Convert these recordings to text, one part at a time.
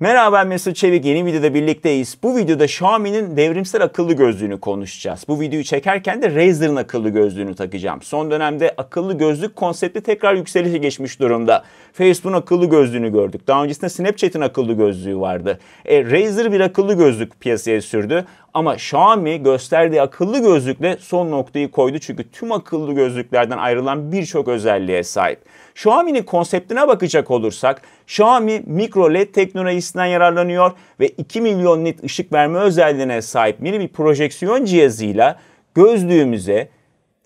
Merhaba ben Mesut Çevik. Yeni videoda birlikteyiz. Bu videoda Xiaomi'nin devrimsel akıllı gözlüğünü konuşacağız. Bu videoyu çekerken de Razer'ın akıllı gözlüğünü takacağım. Son dönemde akıllı gözlük konsepti tekrar yükselişe geçmiş durumda. Facebook'un akıllı gözlüğünü gördük. Daha öncesinde Snapchat'in akıllı gözlüğü vardı. E, Razer bir akıllı gözlük piyasaya sürdü. Ama Xiaomi gösterdiği akıllı gözlükle son noktayı koydu çünkü tüm akıllı gözlüklerden ayrılan birçok özelliğe sahip. Xiaomi'nin konseptine bakacak olursak Xiaomi mikro led teknolojisinden yararlanıyor ve 2 milyon nit ışık verme özelliğine sahip mini bir projeksiyon cihazıyla gözlüğümüze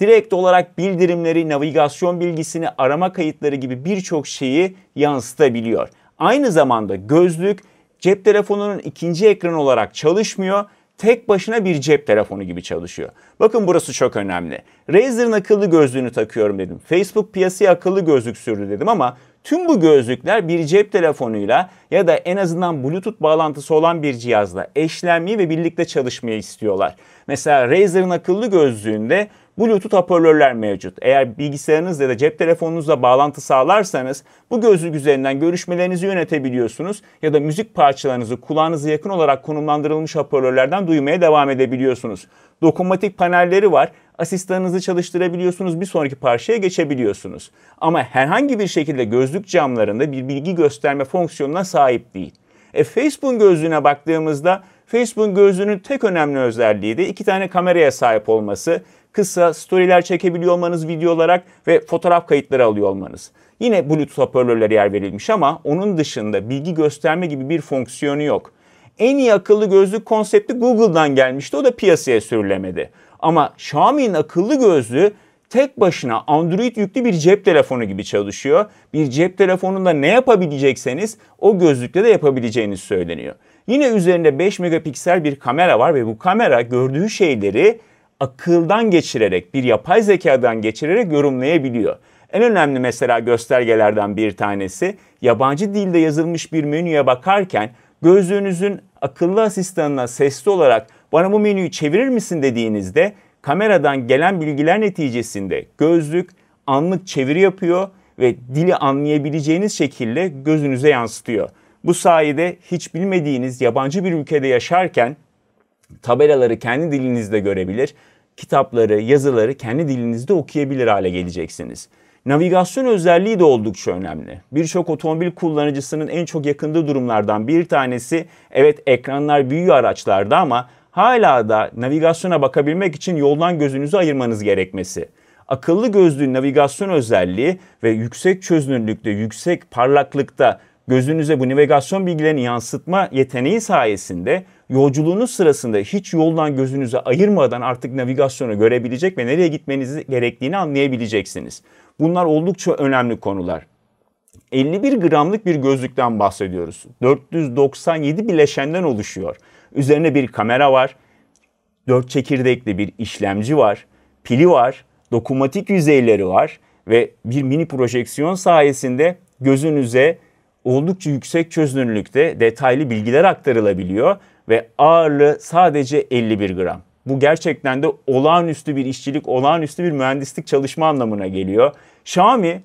direkt olarak bildirimleri, navigasyon bilgisini, arama kayıtları gibi birçok şeyi yansıtabiliyor. Aynı zamanda gözlük cep telefonunun ikinci ekranı olarak çalışmıyor tek başına bir cep telefonu gibi çalışıyor. Bakın burası çok önemli. Razer'ın akıllı gözlüğünü takıyorum dedim. Facebook piyasaya akıllı gözlük sürdü dedim ama tüm bu gözlükler bir cep telefonuyla ya da en azından Bluetooth bağlantısı olan bir cihazla eşlenmeyi ve birlikte çalışmayı istiyorlar. Mesela Razer'ın akıllı gözlüğünde Bluetooth hoparlörler mevcut. Eğer bilgisayarınızla da cep telefonunuzla bağlantı sağlarsanız bu gözlük üzerinden görüşmelerinizi yönetebiliyorsunuz ya da müzik parçalarınızı kulağınıza yakın olarak konumlandırılmış hoparlörlerden duymaya devam edebiliyorsunuz. Dokunmatik panelleri var asistanınızı çalıştırabiliyorsunuz, bir sonraki parçaya geçebiliyorsunuz. Ama herhangi bir şekilde gözlük camlarında bir bilgi gösterme fonksiyonuna sahip değil. E, Facebook'un gözlüğüne baktığımızda Facebook gözlüğünün tek önemli özelliği de iki tane kameraya sahip olması kısa storyler çekebiliyor olmanız video olarak ve fotoğraf kayıtları alıyor olmanız. Yine Bluetooth hoparlörlere yer verilmiş ama onun dışında bilgi gösterme gibi bir fonksiyonu yok. En iyi akıllı gözlük konsepti Google'dan gelmişti. O da piyasaya sürülemedi. Ama Xiaomi'nin akıllı gözlüğü tek başına Android yüklü bir cep telefonu gibi çalışıyor. Bir cep telefonunda ne yapabilecekseniz o gözlükte de yapabileceğiniz söyleniyor. Yine üzerinde 5 megapiksel bir kamera var ve bu kamera gördüğü şeyleri akıldan geçirerek, bir yapay zekadan geçirerek yorumlayabiliyor. En önemli mesela göstergelerden bir tanesi yabancı dilde yazılmış bir menüye bakarken gözlüğünüzün akıllı asistanına sesli olarak bana bu menüyü çevirir misin dediğinizde kameradan gelen bilgiler neticesinde gözlük anlık çeviri yapıyor ve dili anlayabileceğiniz şekilde gözünüze yansıtıyor. Bu sayede hiç bilmediğiniz yabancı bir ülkede yaşarken tabelaları kendi dilinizde görebilir kitapları, yazıları kendi dilinizde okuyabilir hale geleceksiniz. Navigasyon özelliği de oldukça önemli. Birçok otomobil kullanıcısının en çok yakındığı durumlardan bir tanesi evet ekranlar büyüyor araçlarda ama hala da navigasyona bakabilmek için yoldan gözünüzü ayırmanız gerekmesi. Akıllı gözlüğün navigasyon özelliği ve yüksek çözünürlükte, yüksek parlaklıkta gözünüze bu navigasyon bilgilerini yansıtma yeteneği sayesinde yolculuğunuz sırasında hiç yoldan gözünüzü ayırmadan artık navigasyonu görebilecek ve nereye gitmeniz gerektiğini anlayabileceksiniz. Bunlar oldukça önemli konular. 51 gramlık bir gözlükten bahsediyoruz. 497 bileşenden oluşuyor. Üzerine bir kamera var. 4 çekirdekli bir işlemci var. Pili var. Dokunmatik yüzeyleri var. Ve bir mini projeksiyon sayesinde gözünüze oldukça yüksek çözünürlükte detaylı bilgiler aktarılabiliyor ve ağırlığı sadece 51 gram. Bu gerçekten de olağanüstü bir işçilik, olağanüstü bir mühendislik çalışma anlamına geliyor. Xiaomi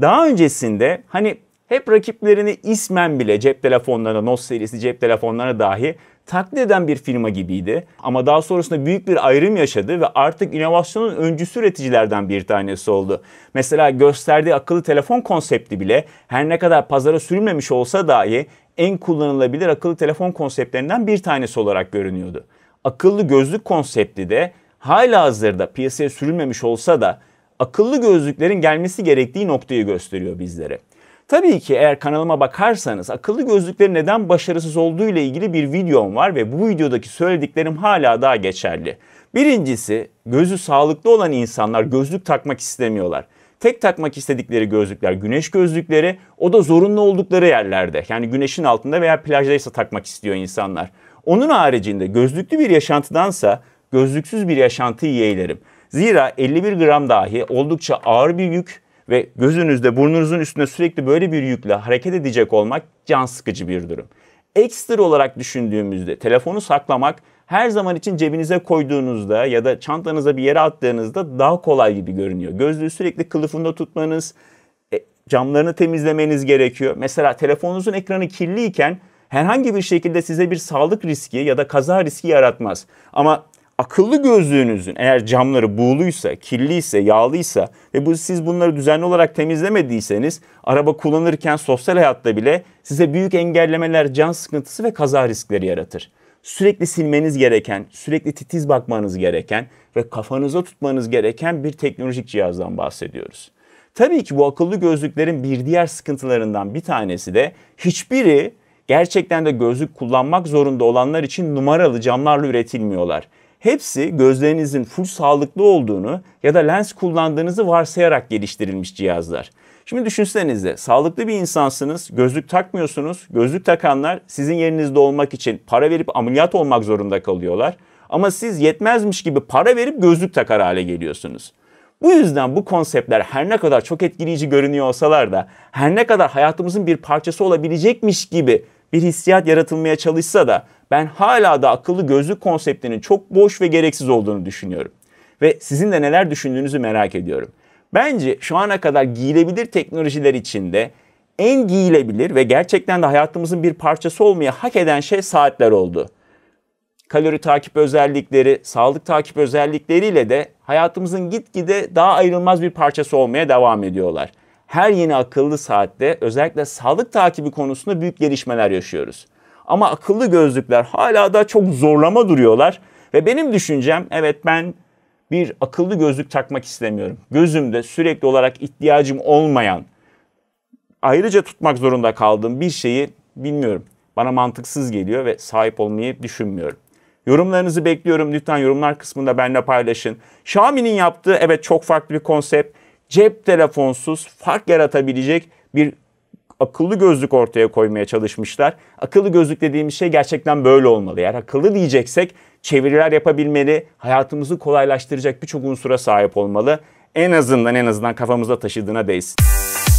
daha öncesinde hani hep rakiplerini ismen bile cep telefonlarına, Note serisi cep telefonlarına dahi taklit eden bir firma gibiydi. Ama daha sonrasında büyük bir ayrım yaşadı ve artık inovasyonun öncüsü üreticilerden bir tanesi oldu. Mesela gösterdiği akıllı telefon konsepti bile her ne kadar pazara sürülmemiş olsa dahi en kullanılabilir akıllı telefon konseptlerinden bir tanesi olarak görünüyordu. Akıllı gözlük konsepti de hala hazırda piyasaya sürülmemiş olsa da akıllı gözlüklerin gelmesi gerektiği noktayı gösteriyor bizlere. Tabii ki eğer kanalıma bakarsanız akıllı gözlüklerin neden başarısız olduğu ile ilgili bir videom var ve bu videodaki söylediklerim hala daha geçerli. Birincisi gözü sağlıklı olan insanlar gözlük takmak istemiyorlar. Tek takmak istedikleri gözlükler güneş gözlükleri o da zorunlu oldukları yerlerde. Yani güneşin altında veya plajdaysa takmak istiyor insanlar. Onun haricinde gözlüklü bir yaşantıdansa gözlüksüz bir yaşantıyı yeğlerim. Zira 51 gram dahi oldukça ağır bir yük ve gözünüzde burnunuzun üstünde sürekli böyle bir yükle hareket edecek olmak can sıkıcı bir durum. Ekstra olarak düşündüğümüzde telefonu saklamak her zaman için cebinize koyduğunuzda ya da çantanıza bir yere attığınızda daha kolay gibi görünüyor. Gözlüğü sürekli kılıfında tutmanız, e, camlarını temizlemeniz gerekiyor. Mesela telefonunuzun ekranı kirliyken herhangi bir şekilde size bir sağlık riski ya da kaza riski yaratmaz. Ama akıllı gözlüğünüzün eğer camları buğuluysa, kirliyse, yağlıysa ve bu, siz bunları düzenli olarak temizlemediyseniz araba kullanırken sosyal hayatta bile size büyük engellemeler, can sıkıntısı ve kaza riskleri yaratır. Sürekli silmeniz gereken, sürekli titiz bakmanız gereken ve kafanıza tutmanız gereken bir teknolojik cihazdan bahsediyoruz. Tabii ki bu akıllı gözlüklerin bir diğer sıkıntılarından bir tanesi de hiçbiri gerçekten de gözlük kullanmak zorunda olanlar için numaralı camlarla üretilmiyorlar. Hepsi gözlerinizin full sağlıklı olduğunu ya da lens kullandığınızı varsayarak geliştirilmiş cihazlar. Şimdi düşünsenize sağlıklı bir insansınız, gözlük takmıyorsunuz. Gözlük takanlar sizin yerinizde olmak için para verip ameliyat olmak zorunda kalıyorlar. Ama siz yetmezmiş gibi para verip gözlük takar hale geliyorsunuz. Bu yüzden bu konseptler her ne kadar çok etkileyici görünüyor olsalar da her ne kadar hayatımızın bir parçası olabilecekmiş gibi bir hissiyat yaratılmaya çalışsa da ben hala da akıllı gözlük konseptinin çok boş ve gereksiz olduğunu düşünüyorum. Ve sizin de neler düşündüğünüzü merak ediyorum. Bence şu ana kadar giyilebilir teknolojiler içinde en giyilebilir ve gerçekten de hayatımızın bir parçası olmaya hak eden şey saatler oldu. Kalori takip özellikleri, sağlık takip özellikleriyle de hayatımızın gitgide daha ayrılmaz bir parçası olmaya devam ediyorlar her yeni akıllı saatte özellikle sağlık takibi konusunda büyük gelişmeler yaşıyoruz. Ama akıllı gözlükler hala da çok zorlama duruyorlar ve benim düşüncem evet ben bir akıllı gözlük takmak istemiyorum. Gözümde sürekli olarak ihtiyacım olmayan ayrıca tutmak zorunda kaldığım bir şeyi bilmiyorum. Bana mantıksız geliyor ve sahip olmayı düşünmüyorum. Yorumlarınızı bekliyorum. Lütfen yorumlar kısmında benimle paylaşın. Xiaomi'nin yaptığı evet çok farklı bir konsept cep telefonsuz fark yaratabilecek bir akıllı gözlük ortaya koymaya çalışmışlar. Akıllı gözlük dediğimiz şey gerçekten böyle olmalı. Eğer akıllı diyeceksek çeviriler yapabilmeli, hayatımızı kolaylaştıracak birçok unsura sahip olmalı. En azından en azından kafamızda taşıdığına değsin.